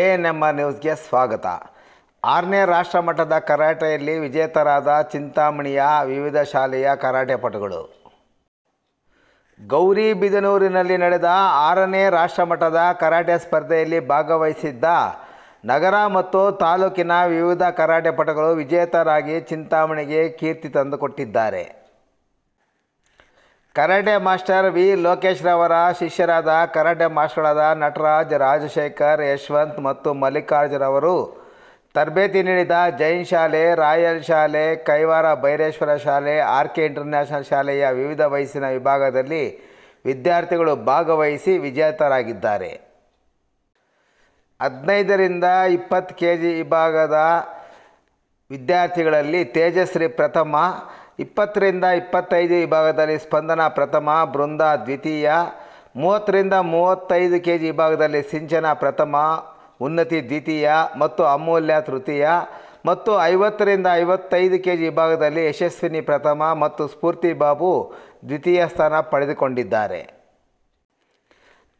A N M R ನ್ಯೂಸ್ಗೆ ಸ್ವಾಗತ ಆರನೇ ರಾಷ್ಟ್ರಮಟ್ಟದ ಕರಾಟೆಯಲ್ಲಿ ವಿಜೇತರಾದ ಚಿಂತಾಮಣಿಯ ವಿವಿಧ ಶಾಲೆಯ ಕರಾಟೆ ಪಟುಗಳು ಬಿದನೂರಿನಲ್ಲಿ ನಡೆದ ಆರನೇ ರಾಷ್ಟ್ರಮಟ್ಟದ ಕರಾಟೆ ಸ್ಪರ್ಧೆಯಲ್ಲಿ ಭಾಗವಹಿಸಿದ್ದ ನಗರ ಮತ್ತು ತಾಲೂಕಿನ ವಿವಿಧ ಕರಾಟೆ ಪಟುಗಳು ವಿಜೇತರಾಗಿ ಚಿಂತಾಮಣಿಗೆ ಕೀರ್ತಿ ತಂದುಕೊಟ್ಟಿದ್ದಾರೆ ಕರಾಟೆ ಮಾಸ್ಟರ್ ವಿ ಲೋಕೇಶ್ ರವರ ಶಿಷ್ಯರಾದ ಕರಾಟೆ ಮಾಸ್ಟರ್ಗಳಾದ ನಟರಾಜ್ ರಾಜಶೇಖರ್ ಯಶವಂತ್ ಮತ್ತು ಮಲ್ಲಿಕಾರ್ಜುನವರು ತರಬೇತಿ ನೀಡಿದ ಜೈನ್ ಶಾಲೆ ರಾಯಲ್ ಶಾಲೆ ಕೈವಾರ ಭೈರೇಶ್ವರ ಶಾಲೆ ಆರ್ ಕೆ ಇಂಟರ್ನ್ಯಾಷನಲ್ ಶಾಲೆಯ ವಿವಿಧ ವಯಸ್ಸಿನ ವಿಭಾಗದಲ್ಲಿ ವಿದ್ಯಾರ್ಥಿಗಳು ಭಾಗವಹಿಸಿ ವಿಜೇತರಾಗಿದ್ದಾರೆ ಹದಿನೈದರಿಂದ ಇಪ್ಪತ್ತು ಕೆ ಜಿ ವಿಭಾಗದ ವಿದ್ಯಾರ್ಥಿಗಳಲ್ಲಿ ತೇಜಸ್ವಿ ಪ್ರಥಮ ಇಪ್ಪತ್ತರಿಂದ ಇಪ್ಪತ್ತೈದು ವಿಭಾಗದಲ್ಲಿ ಸ್ಪಂದನ ಪ್ರಥಮ ಬೃಂದ ದ್ವಿತೀಯ ಮೂವತ್ತರಿಂದ ಮೂವತ್ತೈದು ಕೆ ಜಿ ವಿಭಾಗದಲ್ಲಿ ಸಿಂಚನ ಪ್ರಥಮ ಉನ್ನತಿ ದ್ವಿತೀಯ ಮತ್ತು ಅಮೂಲ್ಯ ತೃತೀಯ ಮತ್ತು ಐವತ್ತರಿಂದ ಐವತ್ತೈದು ಕೆ ಜಿ ವಿಭಾಗದಲ್ಲಿ ಯಶಸ್ವಿನಿ ಪ್ರಥಮ ಮತ್ತು ಸ್ಫೂರ್ತಿ ಬಾಬು ದ್ವಿತೀಯ ಸ್ಥಾನ ಪಡೆದುಕೊಂಡಿದ್ದಾರೆ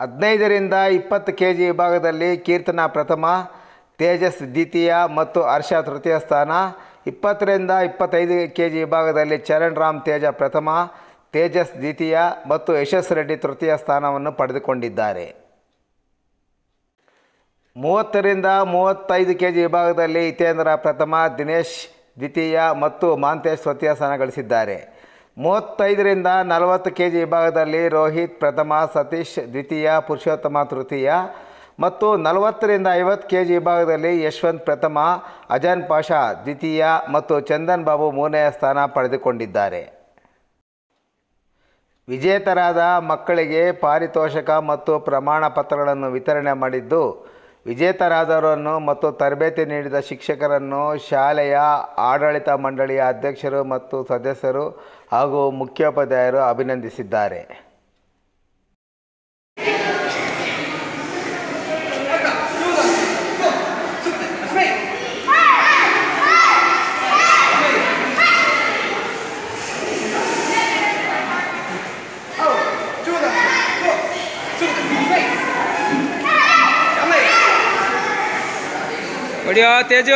ಹದಿನೈದರಿಂದ ಇಪ್ಪತ್ತು ಕೆ ಜಿ ವಿಭಾಗದಲ್ಲಿ ಕೀರ್ತನ ಪ್ರಥಮ ತೇಜಸ್ ದ್ವಿತೀಯ ಮತ್ತು ಹರ್ಷ ತೃತೀಯ ಸ್ಥಾನ ಇಪ್ಪತ್ತರಿಂದ ಇಪ್ಪತ್ತೈದು ಕೆ ಜಿ ವಿಭಾಗದಲ್ಲಿ ಚರಣ್ ರಾಮ್ ತೇಜ ಪ್ರಥಮ ತೇಜಸ್ ದ್ವಿತೀಯ ಮತ್ತು ಯಶಸ್ ರೆಡ್ಡಿ ತೃತೀಯ ಸ್ಥಾನವನ್ನು ಪಡೆದುಕೊಂಡಿದ್ದಾರೆ ಮೂವತ್ತರಿಂದ ಮೂವತ್ತೈದು ಕೆ ಜಿ ವಿಭಾಗದಲ್ಲಿ ಹಿತೇಂದ್ರ ಪ್ರಥಮ ದಿನೇಶ್ ದ್ವಿತೀಯ ಮತ್ತು ಮಾಂತೇಶ್ ತೃತೀಯ ಸ್ಥಾನ ಗಳಿಸಿದ್ದಾರೆ ಮೂವತ್ತೈದರಿಂದ ನಲವತ್ತು ಕೆ ಜಿ ವಿಭಾಗದಲ್ಲಿ ರೋಹಿತ್ ಪ್ರಥಮ ಸತೀಶ್ ದ್ವಿತೀಯ ಪುರುಷೋತ್ತಮ ತೃತೀಯ ಮತ್ತು ನಲವತ್ತರಿಂದ ಐವತ್ತು ಕೆ ಜಿ ವಿಭಾಗದಲ್ಲಿ ಯಶವಂತ್ ಪ್ರಥಮ ಅಜಾನ್ ಪಾಷಾ ದ್ವಿತೀಯ ಮತ್ತು ಚಂದನ್ ಬಾಬು ಮೂರನೆಯ ಸ್ಥಾನ ಪಡೆದುಕೊಂಡಿದ್ದಾರೆ ವಿಜೇತರಾದ ಮಕ್ಕಳಿಗೆ ಪಾರಿತೋಷಕ ಮತ್ತು ಪ್ರಮಾಣ ಪತ್ರಗಳನ್ನು ವಿತರಣೆ ಮಾಡಿದ್ದು ವಿಜೇತರಾದವರನ್ನು ಮತ್ತು ತರಬೇತಿ ನೀಡಿದ ಶಿಕ್ಷಕರನ್ನು ಶಾಲೆಯ ಆಡಳಿತ ಮಂಡಳಿಯ ಅಧ್ಯಕ್ಷರು ಮತ್ತು ಸದಸ್ಯರು ಹಾಗೂ ಮುಖ್ಯೋಪಾಧ್ಯಾಯರು ಅಭಿನಂದಿಸಿದ್ದಾರೆ बढ़िया तेज